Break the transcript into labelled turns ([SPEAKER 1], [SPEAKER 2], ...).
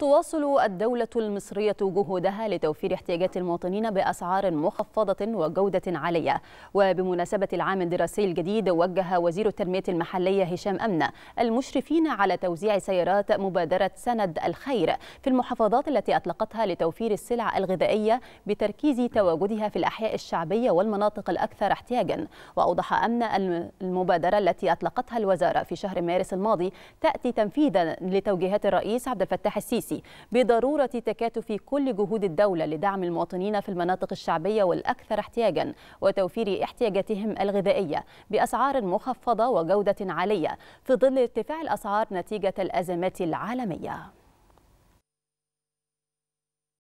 [SPEAKER 1] تواصل الدولة المصرية جهودها لتوفير احتياجات المواطنين بأسعار مخفضة وجودة عالية وبمناسبة العام الدراسي الجديد وجه وزير التنمية المحلية هشام أمنة المشرفين على توزيع سيارات مبادرة سند الخير في المحافظات التي أطلقتها لتوفير السلع الغذائية بتركيز تواجدها في الأحياء الشعبية والمناطق الأكثر احتياجا وأوضح أمنة المبادرة التي أطلقتها الوزارة في شهر مارس الماضي تأتي تنفيذا لتوجيهات الرئيس عبد الفتاح السيسي الرئيسي بضرورة تكاتف كل جهود الدولة لدعم المواطنين في المناطق الشعبية والأكثر احتياجا وتوفير احتياجاتهم الغذائية بأسعار مخفضة وجودة عالية في ظل ارتفاع الأسعار نتيجة الأزمات العالمية